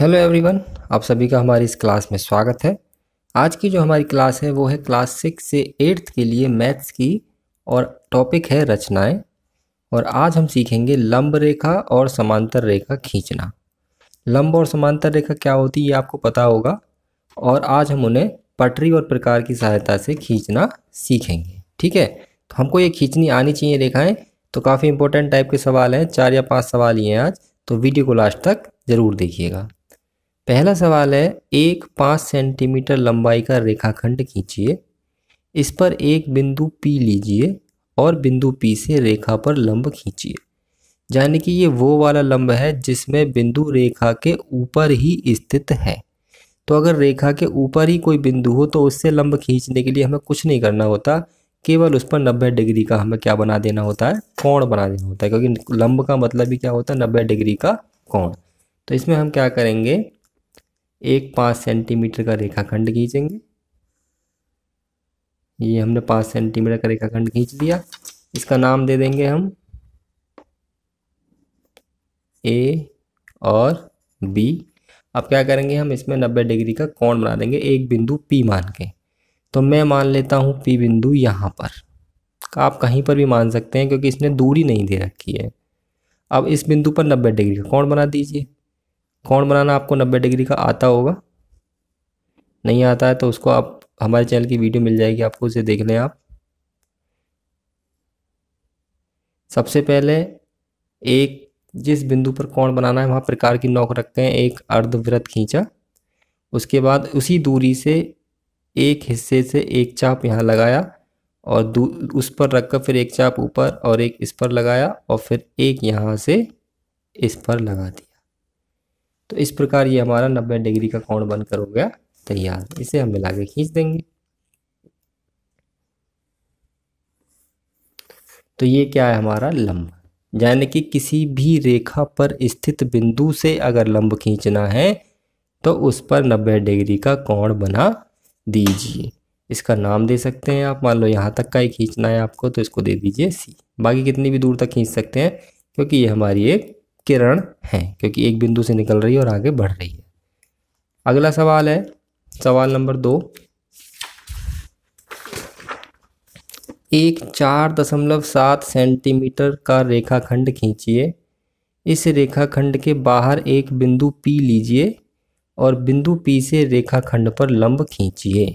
hello everyone आप सभी का हमारी इस क्लास में स्वागत है आज की जो हमारी क्लास है वो है क्लास सिक्स से एट्थ के लिए मैथ्स की और टॉपिक है रचनाएं और आज हम सीखेंगे लंब रेखा और समांतर रेखा खींचना लंब और समांतर रेखा क्या होती है ये आपको पता होगा और आज हम उन्हें पटरी और प्रकार की सहायता से खींचना सीखेंगे ठीक है तो हमको ये खींचनी आनी चाहिए रेखाएँ तो काफ़ी इंपॉर्टेंट टाइप के सवाल हैं चार या पाँच सवाल ये हैं आज तो वीडियो को लास्ट तक ज़रूर देखिएगा पहला सवाल है एक पाँच सेंटीमीटर लंबाई का रेखाखंड खींचिए इस पर एक बिंदु पी लीजिए और बिंदु पी से रेखा पर लंब खींचिए यानी कि ये वो वाला लंब है जिसमें बिंदु रेखा के ऊपर ही स्थित है तो अगर रेखा के ऊपर ही कोई बिंदु हो तो उससे लंब खींचने के लिए हमें कुछ नहीं करना होता केवल उस पर नब्बे डिग्री का हमें क्या बना देना होता है कोण बना देना होता है क्योंकि लंब का मतलब ही क्या होता है नब्बे डिग्री का कोण तो इसमें हम क्या करेंगे एक पाँच सेंटीमीटर का रेखाखंड खींचेंगे ये हमने पाँच सेंटीमीटर का रेखाखंड खींच दिया इसका नाम दे देंगे हम ए और बी अब क्या करेंगे हम इसमें नब्बे डिग्री का कोण बना देंगे एक बिंदु पी मान के तो मैं मान लेता हूँ पी बिंदु यहाँ पर आप कहीं पर भी मान सकते हैं क्योंकि इसने दूरी नहीं दे रखी है अब इस बिंदु पर नब्बे डिग्री का कोण बना दीजिए कौन बनाना आपको नब्बे डिग्री का आता होगा नहीं आता है तो उसको आप हमारे चैनल की वीडियो मिल जाएगी आपको उसे देख लें आप सबसे पहले एक जिस बिंदु पर कौन बनाना है वहाँ प्रकार की नोक रखते हैं एक अर्धवृत्त खींचा उसके बाद उसी दूरी से एक हिस्से से एक चाप यहाँ लगाया और उस पर रखकर फिर एक चाप ऊपर और एक इस पर लगाया और फिर एक यहाँ से इस पर लगा दिया तो इस प्रकार ये हमारा नब्बे डिग्री का कोण बनकर हो गया तैयार इसे हम मिला के खींच देंगे तो ये क्या है हमारा लंब यानी कि किसी भी रेखा पर स्थित बिंदु से अगर लंब खींचना है तो उस पर नब्बे डिग्री का कोण बना दीजिए इसका नाम दे सकते हैं आप मान लो यहाँ तक का ही खींचना है आपको तो इसको दे दीजिए सी बाकी कितनी भी दूर तक खींच सकते हैं क्योंकि ये हमारी एक किरण है क्योंकि एक बिंदु से निकल रही है और आगे बढ़ रही है अगला सवाल है सवाल नंबर दो एक चार दशमलव सात सेंटीमीटर का रेखाखंड खींचिए इस रेखाखंड के बाहर एक बिंदु P लीजिए और बिंदु P से रेखाखंड पर लंब खींचिए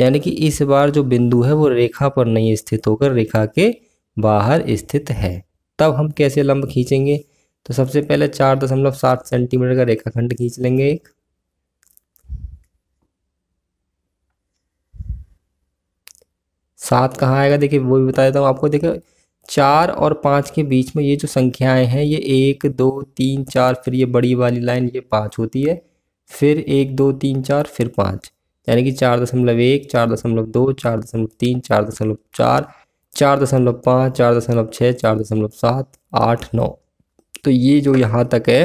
यानी कि इस बार जो बिंदु है वो रेखा पर नहीं स्थित होकर रेखा के बाहर स्थित है तब हम कैसे लंब खींचेंगे तो सबसे पहले चार दशमलव सात सेंटीमीटर का रेखाखंड खींच लेंगे एक सात कहाँ आएगा देखिए वो भी बता देता हूँ आपको देखिए चार और पाँच के बीच में ये जो संख्याएं हैं ये एक दो तीन चार फिर ये बड़ी वाली लाइन ये पाँच होती है फिर एक दो तीन चार फिर पाँच यानी कि चार दशमलव एक चार दशमलव दो चार दशमलव तीन चार दशमलव चार चार दशमलव पाँच चार दशमलव छः चार दशमलव सात आठ नौ तो ये जो यहाँ तक है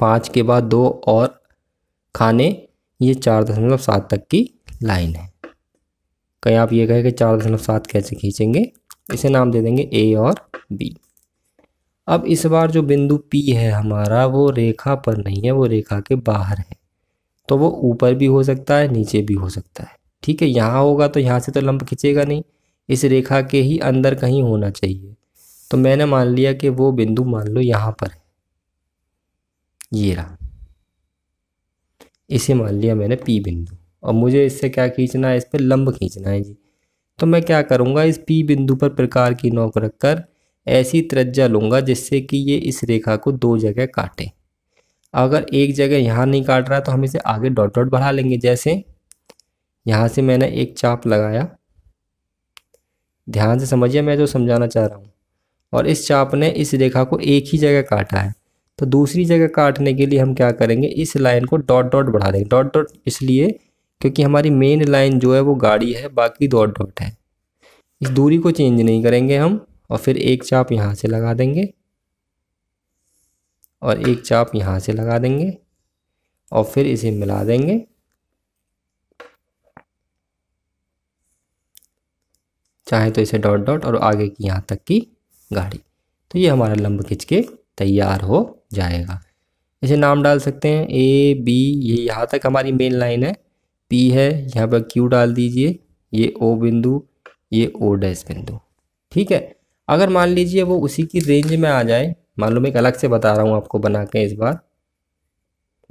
पाँच के बाद दो और खाने ये चार दशमलव सात तक की लाइन है कहीं आप ये कहें कि चार दशमलव सात कैसे खींचेंगे इसे नाम दे देंगे ए और बी अब इस बार जो बिंदु पी है हमारा वो रेखा पर नहीं है वो रेखा के बाहर है तो वो ऊपर भी हो सकता है नीचे भी हो सकता है ठीक है यहाँ होगा तो यहाँ से तो लंब खींचेगा नहीं इस रेखा के ही अंदर कहीं होना चाहिए तो मैंने मान लिया कि वो बिंदु मान लो यहाँ पर है ये रहा इसे मान लिया मैंने पी बिंदु और मुझे इससे क्या खींचना है इस पर लंब खींचना है जी तो मैं क्या करूँगा इस पी बिंदु पर प्रकार की नोक रख कर ऐसी त्रज्जा लूँगा जिससे कि ये इस रेखा को दो जगह काटे अगर एक जगह यहाँ नहीं काट रहा तो हम इसे आगे डॉट डॉट बढ़ा लेंगे जैसे यहाँ से मैंने एक चाप लगाया ध्यान से समझिए मैं जो समझाना चाह रहा हूँ और इस चाप ने इस रेखा को एक ही जगह काटा है तो दूसरी जगह काटने के लिए हम क्या करेंगे इस लाइन को डॉट डॉट बढ़ा देंगे डॉट डॉट इसलिए क्योंकि हमारी मेन लाइन जो है वो गाड़ी है बाकी डॉट डॉट है इस दूरी को चेंज नहीं करेंगे हम और फिर एक चाप यहाँ से लगा देंगे और एक चाप यहाँ से लगा देंगे और फिर इसे मिला देंगे चाहे तो इसे डॉट डॉट और आगे की यहाँ तक की गाड़ी तो ये हमारा लंब खिंच के तैयार हो जाएगा इसे नाम डाल सकते हैं ए बी ये यहाँ तक हमारी मेन लाइन है पी है यहाँ पर क्यू डाल दीजिए ये ओ बिंदु ये ओ डैश बिंदु ठीक है अगर मान लीजिए वो उसी की रेंज में आ जाए मान लो मैं एक अलग से बता रहा हूँ आपको बना के इस बार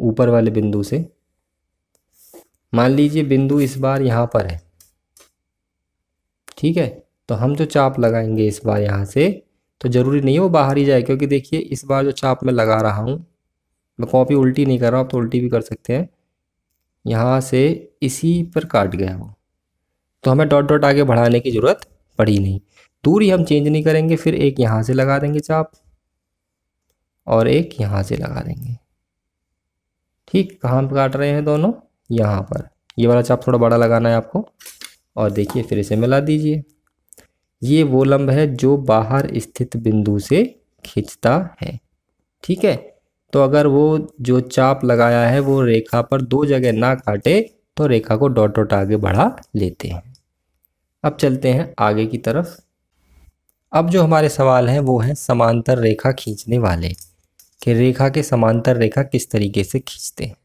ऊपर वाले बिंदु से मान लीजिए बिंदु इस बार यहाँ पर है ठीक है तो हम जो चाप लगाएंगे इस बार यहाँ से तो ज़रूरी नहीं है वो बाहर ही जाए क्योंकि देखिए इस बार जो चाप मैं लगा रहा हूँ मैं कॉपी उल्टी नहीं कर रहा हूँ आप तो उल्टी भी कर सकते हैं यहाँ से इसी पर काट गया वो तो हमें डॉट डॉट आगे बढ़ाने की ज़रूरत पड़ी नहीं दूरी हम चेंज नहीं करेंगे फिर एक यहाँ से लगा देंगे चाप और एक यहाँ से लगा देंगे ठीक कहाँ पर काट रहे हैं दोनों यहाँ पर ये वाला चाप थोड़ा बड़ा लगाना है आपको और देखिए फिर इसे मिला दीजिए ये वो लंब है जो बाहर स्थित बिंदु से खींचता है ठीक है तो अगर वो जो चाप लगाया है वो रेखा पर दो जगह ना काटे तो रेखा को डॉट डॉट आगे बढ़ा लेते हैं अब चलते हैं आगे की तरफ अब जो हमारे सवाल हैं वो हैं समांतर रेखा खींचने वाले कि रेखा के समांतर रेखा किस तरीके से खींचते हैं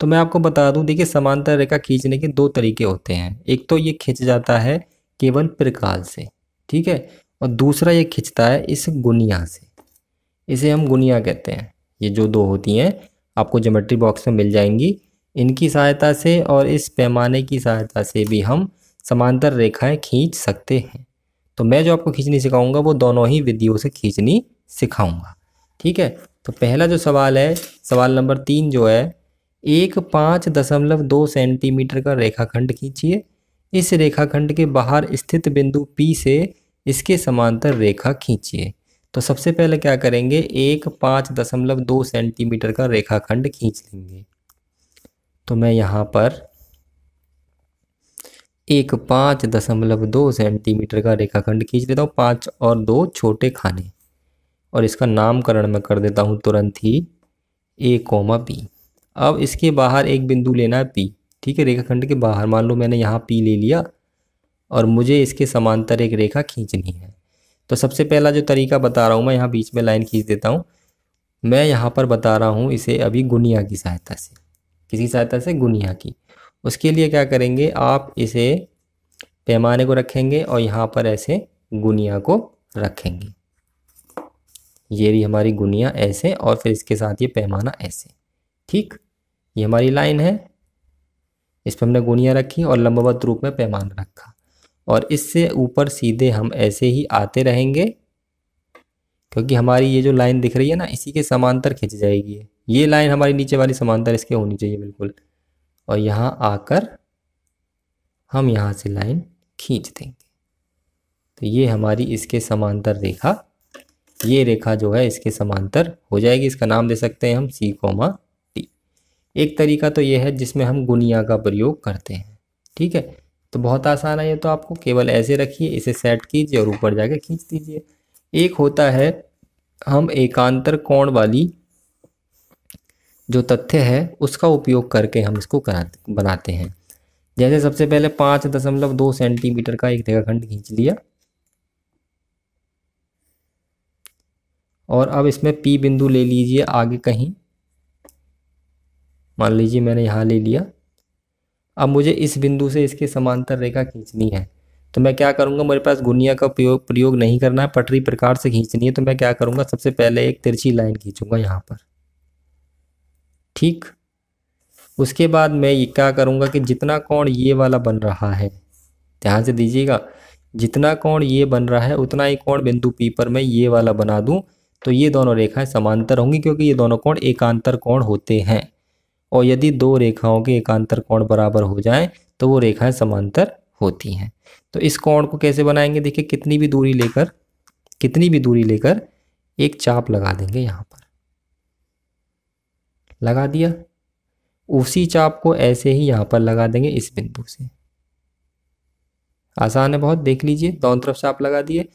तो मैं आपको बता दूं देखिए समांतर रेखा खींचने के दो तरीके होते हैं एक तो ये खींच जाता है केवल प्रकाल से ठीक है और दूसरा ये खींचता है इस गुनिया से इसे हम गुनिया कहते हैं ये जो दो होती हैं आपको जोमेट्री बॉक्स में मिल जाएंगी इनकी सहायता से और इस पैमाने की सहायता से भी हम समांतर रेखाएं खींच सकते हैं तो मैं जो आपको खींचनी सिखाऊंगा वो दोनों ही विधियों से खींचनी सिखाऊंगा ठीक है तो पहला जो सवाल है सवाल नंबर तीन जो है एक पाँच दशमलव दो सेंटीमीटर का रेखाखंड खींचिए इस रेखाखंड के बाहर स्थित बिंदु P से इसके समांतर रेखा खींचिए तो सबसे पहले क्या करेंगे एक पाँच दशमलव दो सेंटीमीटर का रेखाखंड खींच लेंगे तो मैं यहाँ पर एक पाँच दशमलव दो सेंटीमीटर का रेखाखंड खींच लेता हूँ पाँच और दो छोटे खाने और इसका नामकरण मैं कर देता हूँ तुरंत ही ए कोमा पी अब इसके बाहर एक बिंदु लेना है पी ठीक है रेखाखंड के बाहर मान लो मैंने यहाँ पी ले लिया और मुझे इसके समांतर एक रेखा खींचनी है तो सबसे पहला जो तरीका बता रहा हूँ मैं यहाँ बीच में लाइन खींच देता हूँ मैं यहाँ पर बता रहा हूँ इसे अभी गुनिया की सहायता से किसी सहायता से गुनिया की उसके लिए क्या करेंगे आप इसे पैमाने को रखेंगे और यहाँ पर ऐसे गुनिया को रखेंगे ये भी हमारी गुनिया ऐसे और फिर इसके साथ ये पैमाना ऐसे ठीक ये हमारी लाइन है इस पर हमने गोनियाँ रखी और लंबवत रूप में पैमान रखा और इससे ऊपर सीधे हम ऐसे ही आते रहेंगे क्योंकि हमारी ये जो लाइन दिख रही है ना इसी के समांतर खिंच जाएगी ये लाइन हमारी नीचे वाली समांतर इसके होनी चाहिए बिल्कुल और यहाँ आकर हम यहाँ से लाइन खींच देंगे तो ये हमारी इसके समांतर रेखा ये रेखा जो है इसके समांतर हो जाएगी इसका नाम दे सकते हैं हम सी कोमा एक तरीका तो ये है जिसमें हम गुनिया का प्रयोग करते हैं ठीक है तो बहुत आसान है ये तो आपको केवल ऐसे रखिए इसे सेट कीजिए और ऊपर जाके खींच दीजिए एक होता है हम एकांतर कोण वाली जो तथ्य है उसका उपयोग करके हम इसको कराते बनाते हैं जैसे सबसे पहले पाँच दशमलव दो सेंटीमीटर का एक रेखाखंड खींच लिया और अब इसमें पी बिंदु ले लीजिए आगे कहीं मान लीजिए मैंने यहाँ ले लिया अब मुझे इस बिंदु से इसके समांतर रेखा खींचनी है तो मैं क्या करूँगा मेरे पास गुनिया का प्रयोग प्रयोग नहीं करना है पटरी प्रकार से खींचनी है तो मैं क्या करूँगा सबसे पहले एक तिरछी लाइन खींचूँगा यहाँ पर ठीक उसके बाद मैं ये क्या करूँगा कि जितना कोण ये वाला बन रहा है ध्यान से दीजिएगा जितना कोण ये बन रहा है उतना ही कोण बिंदु पी पर मैं ये वाला बना दूँ तो ये दोनों रेखाएं समांतर होंगी क्योंकि ये दोनों कोण एकांतर कोण होते हैं और यदि दो रेखाओं के एकांतर कोण बराबर हो जाएं तो वो रेखाएं समांतर होती हैं तो इस कोण को कैसे बनाएंगे देखिए कितनी भी दूरी लेकर कितनी भी दूरी लेकर एक चाप लगा देंगे यहाँ पर लगा दिया उसी चाप को ऐसे ही यहाँ पर लगा देंगे इस बिंदु से आसान है बहुत देख लीजिए दोनों तरफ चाप लगा दिए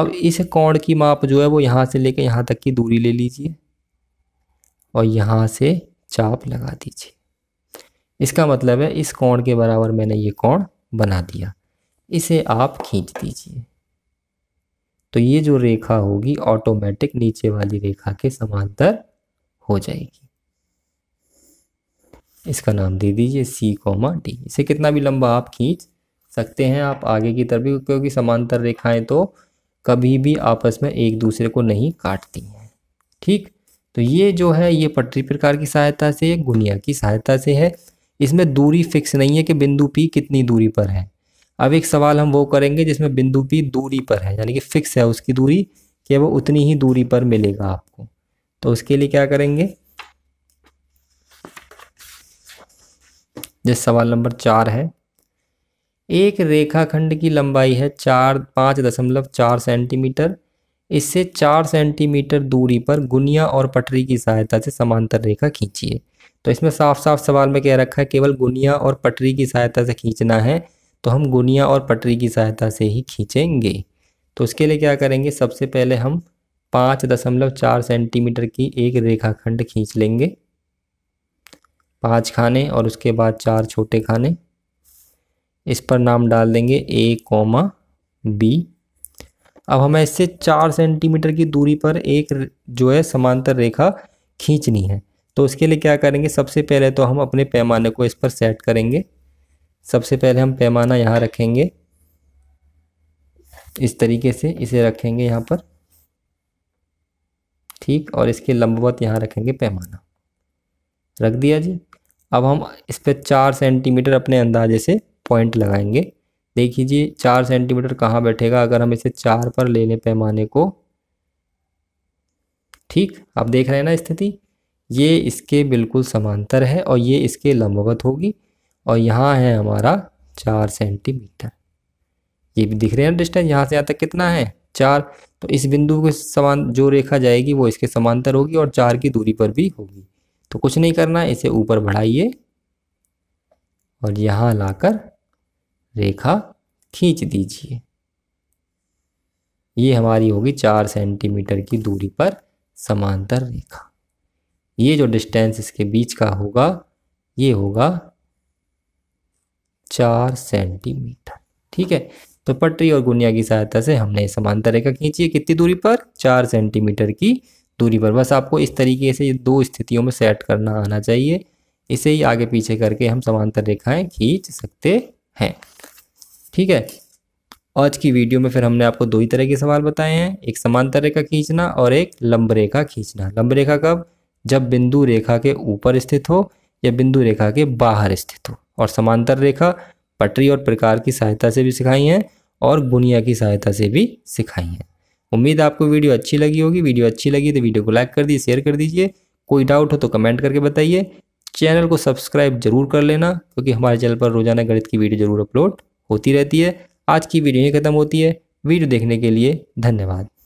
अब इस कोण की माप जो है वो यहाँ से लेकर यहाँ तक की दूरी ले लीजिए और यहाँ से चाप लगा दीजिए इसका मतलब है इस कोण के बराबर मैंने ये कोण बना दिया इसे आप खींच दीजिए तो ये जो रेखा होगी ऑटोमेटिक नीचे वाली रेखा के समांतर हो जाएगी इसका नाम दे दीजिए सी कोमा डी इसे कितना भी लंबा आप खींच सकते हैं आप आगे की तरफ भी क्योंकि समांतर रेखाएं तो कभी भी आपस में एक दूसरे को नहीं काटती हैं ठीक तो ये जो है ये पटरी प्रकार की सहायता से गुनिया की सहायता से है इसमें दूरी फिक्स नहीं है कि बिंदु पी कितनी दूरी पर है अब एक सवाल हम वो करेंगे जिसमें बिंदु पी दूरी पर है यानी कि फिक्स है उसकी दूरी कि वो उतनी ही दूरी पर मिलेगा आपको तो उसके लिए क्या करेंगे जैसे सवाल नंबर चार है एक रेखाखंड की लंबाई है चार पाँच दशमलव चार सेंटीमीटर इससे चार सेंटीमीटर दूरी पर गुनिया और पटरी की सहायता से समांतर रेखा खींचिए तो इसमें साफ साफ सवाल में कह रखा है केवल गुनिया और पटरी की सहायता से खींचना है तो हम गुनिया और पटरी की सहायता से ही खींचेंगे तो उसके लिए क्या करेंगे सबसे पहले हम पाँच दशमलव चार सेंटीमीटर की एक रेखाखंड खींच लेंगे पाँच खाने और उसके बाद चार छोटे खाने इस पर नाम डाल देंगे ए कोमा बी अब हमें इससे चार सेंटीमीटर की दूरी पर एक जो है समांतर रेखा खींचनी है तो उसके लिए क्या करेंगे सबसे पहले तो हम अपने पैमाने को इस पर सेट करेंगे सबसे पहले हम पैमाना यहाँ रखेंगे इस तरीके से इसे रखेंगे यहाँ पर ठीक और इसके लंबवत यहाँ रखेंगे पैमाना रख दिया जी अब हम इस पर चार सेंटीमीटर अपने अंदाजे से पॉइंट लगाएंगे देख लीजिए चार सेंटीमीटर कहाँ बैठेगा अगर हम इसे चार पर ले लें पैमाने को ठीक आप देख रहे हैं ना स्थिति ये इसके बिल्कुल समांतर है और ये इसके लंबवत होगी और यहाँ है हमारा चार सेंटीमीटर ये भी दिख रहे हैं डिस्टेंस यहाँ से यहाँ तक कितना है चार तो इस बिंदु के समान जो रेखा जाएगी वो इसके समांतर होगी और चार की दूरी पर भी होगी तो कुछ नहीं करना इसे ऊपर बढ़ाइए और यहाँ लाकर रेखा खींच दीजिए ये हमारी होगी चार सेंटीमीटर की दूरी पर समांतर रेखा ये जो डिस्टेंस इसके बीच का होगा ये होगा चार सेंटीमीटर ठीक है तो पटरी और गुनिया की सहायता से हमने समांतर रेखा खींची है कितनी दूरी पर चार सेंटीमीटर की दूरी पर बस आपको इस तरीके से ये दो स्थितियों में सेट करना आना चाहिए इसे ही आगे पीछे करके हम समांतर रेखाएं खींच सकते हैं ठीक है आज की वीडियो में फिर हमने आपको दो ही तरह के सवाल बताए हैं एक समांतर रेखा खींचना और एक लंब रेखा खींचना लंब रेखा कब जब बिंदु रेखा के ऊपर स्थित हो या बिंदु रेखा के बाहर स्थित हो और समांतर रेखा पटरी और प्रकार की सहायता से भी सिखाई है और बुनिया की सहायता से भी सिखाई है उम्मीद आपको वीडियो अच्छी लगी होगी वीडियो अच्छी लगी तो वीडियो को लाइक कर दीजिए शेयर कर दीजिए कोई डाउट हो तो कमेंट करके बताइए चैनल को सब्सक्राइब जरूर कर लेना क्योंकि हमारे चैनल पर रोजाना गणित की वीडियो जरूर अपलोड होती रहती है आज की वीडियो ये ख़त्म होती है वीडियो देखने के लिए धन्यवाद